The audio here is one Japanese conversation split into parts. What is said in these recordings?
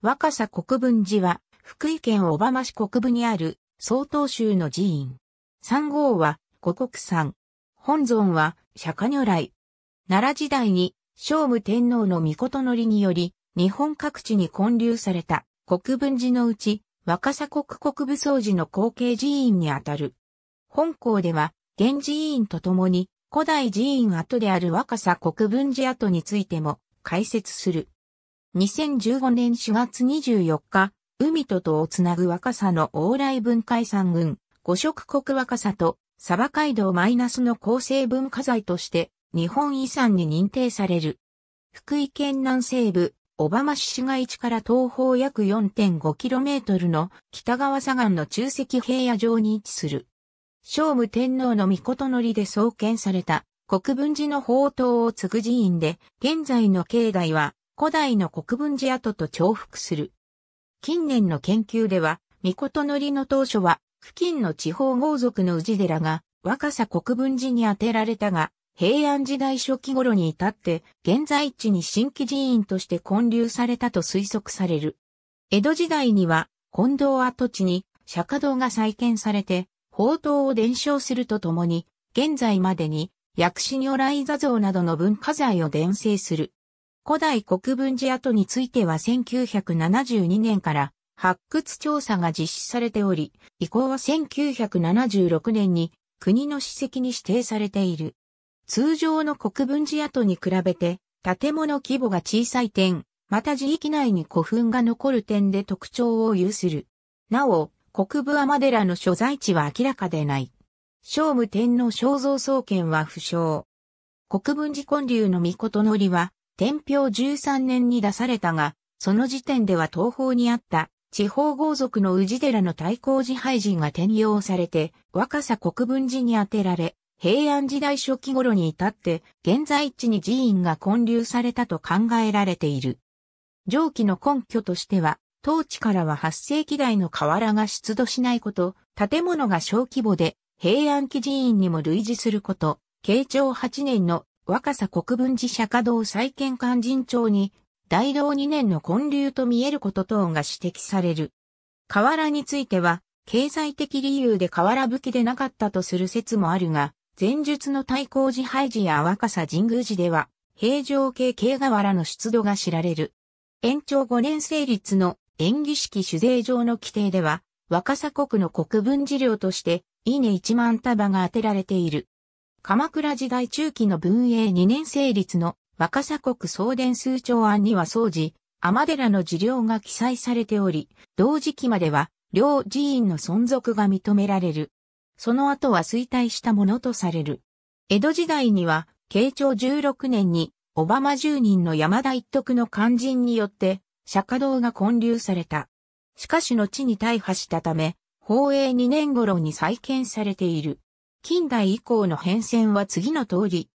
若狭国分寺は、福井県小浜市国分にある、曹洞宗の寺院。三号は、五国山。本尊は、釈迦如来。奈良時代に、聖武天皇の御事のりにより、日本各地に建立された国分寺のうち、若狭国国部総寺の後継寺院にあたる。本校では、現寺院とともに、古代寺院跡である若狭国分寺跡についても解説する。2015年4月24日、海ととをつなぐ若さの往来文化遺産群、五色国若さと、サバ街道マイナスの構成文化財として、日本遺産に認定される。福井県南西部、小浜市市街地から東方約 4.5km の北川左岸の中石平野上に位置する。聖武天皇の御事のりで創建された国分寺の宝刀を継ぐ寺院で、現在の境内は古代の国分寺跡と重複する。近年の研究では、御事のりの当初は、付近の地方豪族の氏寺が、若狭国分寺に充てられたが、平安時代初期頃に至って、現在地に新規寺院として建立されたと推測される。江戸時代には、近藤跡地に釈迦堂が再建されて、宝刀を伝承するとともに、現在までに薬師如来座像などの文化財を伝承する。古代国分寺跡については1972年から発掘調査が実施されており、以降は1976年に国の史跡に指定されている。通常の国分寺跡に比べて建物規模が小さい点、また地域内に古墳が残る点で特徴を有する。なお、国分天寺の所在地は明らかでない。聖武天皇肖像創建は不詳。国分寺建立の御事のりは、天平13年に出されたが、その時点では東方にあった地方豪族の宇治寺の対抗自廃人が転用されて、若狭国分寺に当てられ、平安時代初期頃に至って、現在地に寺院が建立されたと考えられている。上記の根拠としては、当地からは8世紀代の瓦が出土しないこと、建物が小規模で、平安期寺院にも類似すること、慶長8年の若狭国分寺釈迦堂再建勧進帳に、大道2年の混流と見えること等が指摘される。河原については、経済的理由で河原武器でなかったとする説もあるが、前述の太抗寺廃寺や若狭神宮寺では、平城系系河原の出土が知られる。延長5年成立の演技式酒税上の規定では、若狭国の国分寺領として、稲1万束が当てられている。鎌倉時代中期の文永2年成立の若狭国送電数長案には総時、天寺の事領が記載されており、同時期までは両寺院の存続が認められる。その後は衰退したものとされる。江戸時代には、慶長16年に、小浜住人の山田一徳の肝心によって、釈迦堂が建立された。しかし後に大破したため、宝永2年頃に再建されている。近代以降の変遷は次の通り。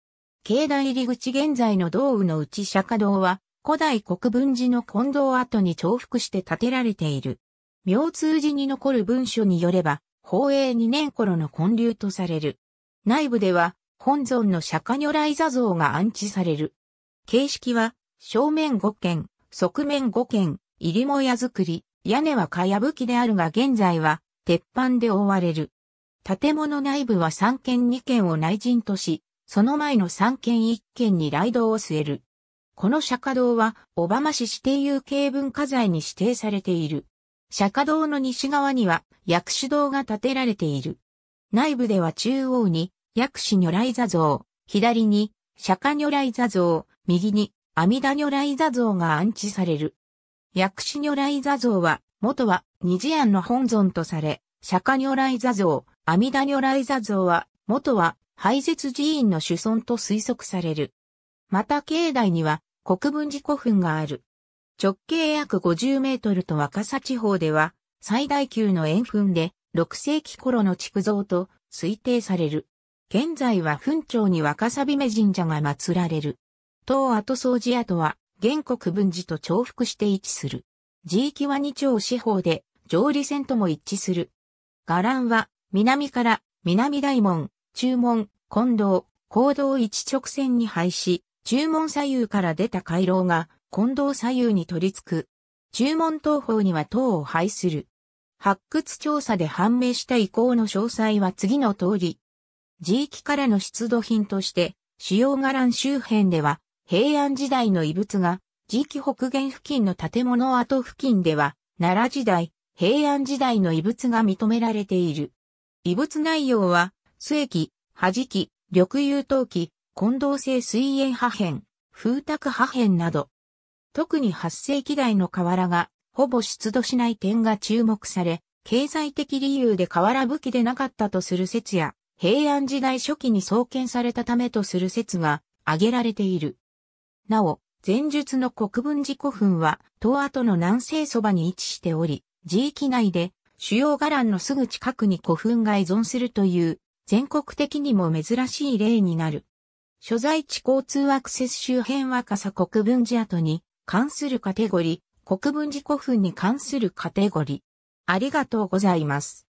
境内入り口現在の道具のうち釈迦堂は、古代国分寺の近道跡に重複して建てられている。明通寺に残る文書によれば、宝永2年頃の建立とされる。内部では、本尊の釈迦如来座像が安置される。形式は、正面5軒、側面5軒、入りも屋造り、屋根はかやぶきであるが現在は、鉄板で覆われる。建物内部は3軒2軒を内陣とし、その前の3軒1軒に雷道を据える。この釈迦堂は、小浜市指定有形文化財に指定されている。釈迦堂の西側には、薬師堂が建てられている。内部では中央に、薬師如来座像、左に、釈迦如来座像、右に、阿弥陀如来座像が安置される。薬師如来座像は、元は、二次庵の本尊とされ、釈迦如来座像、阿弥陀如来座像は、元は、廃絶寺院の主尊と推測される。また境内には、国分寺古墳がある。直径約50メートルと若狭地方では、最大級の円墳で、6世紀頃の築造と推定される。現在は墳町に若狭姫神社が祀られる。東後掃除跡は、原国分寺と重複して位置する。地域は二町四方で、上里線とも一致する。伽藍は、南から南大門、中門、近道、行動一直線に配し、中門左右から出た回廊が近道左右に取り付く。中門東方には塔を配する。発掘調査で判明した遺構の詳細は次の通り。地域からの出土品として、主要伽藍周辺では、平安時代の遺物が、地域北限付近の建物跡付近では、奈良時代、平安時代の遺物が認められている。異物内容は、末液、弾き、緑油陶器、混同性水煙破片、風卓破片など。特に8世紀代の瓦が、ほぼ出土しない点が注目され、経済的理由で瓦武器でなかったとする説や、平安時代初期に創建されたためとする説が挙げられている。なお、前述の国分寺古墳は、東跡の南西そばに位置しており、地域内で主要伽藍のすぐ近くに古墳が依存するという、全国的にも珍しい例になる。所在地交通アクセス周辺は狭国分寺跡に関するカテゴリ、国分寺古墳に関するカテゴリ。ありがとうございます。